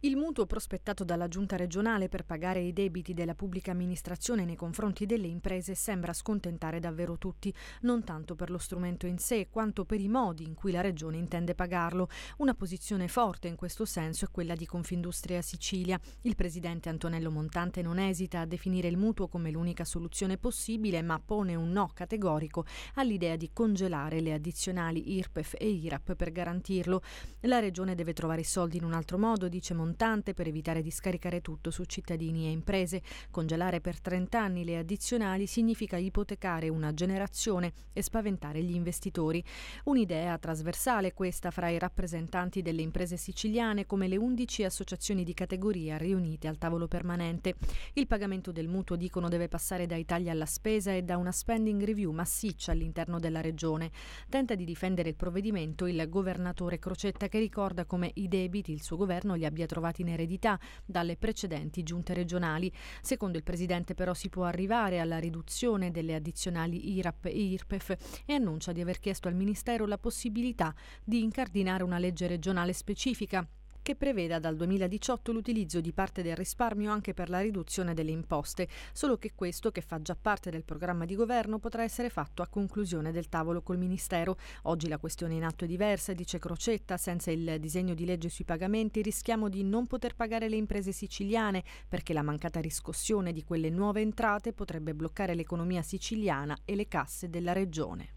Il mutuo prospettato dalla Giunta regionale per pagare i debiti della pubblica amministrazione nei confronti delle imprese sembra scontentare davvero tutti, non tanto per lo strumento in sé quanto per i modi in cui la Regione intende pagarlo. Una posizione forte in questo senso è quella di Confindustria Sicilia. Il presidente Antonello Montante non esita a definire il mutuo come l'unica soluzione possibile, ma pone un no categorico all'idea di congelare le addizionali IRPEF e IRAP per garantirlo. La Regione deve trovare i soldi in un altro modo, dice Montante montante per evitare di scaricare tutto su cittadini e imprese. Congelare per 30 anni le addizionali significa ipotecare una generazione e spaventare gli investitori. Un'idea trasversale questa fra i rappresentanti delle imprese siciliane come le 11 associazioni di categoria riunite al tavolo permanente. Il pagamento del mutuo, dicono, deve passare dai tagli alla spesa e da una spending review massiccia all'interno della regione. Tenta di difendere il provvedimento il governatore Crocetta che ricorda come i debiti il suo governo li abbia trovati trovati in eredità dalle precedenti giunte regionali. Secondo il Presidente però si può arrivare alla riduzione delle addizionali IRAP e IRPEF e annuncia di aver chiesto al Ministero la possibilità di incardinare una legge regionale specifica che preveda dal 2018 l'utilizzo di parte del risparmio anche per la riduzione delle imposte, solo che questo, che fa già parte del programma di governo, potrà essere fatto a conclusione del tavolo col Ministero. Oggi la questione in atto è diversa, dice Crocetta, senza il disegno di legge sui pagamenti rischiamo di non poter pagare le imprese siciliane perché la mancata riscossione di quelle nuove entrate potrebbe bloccare l'economia siciliana e le casse della regione.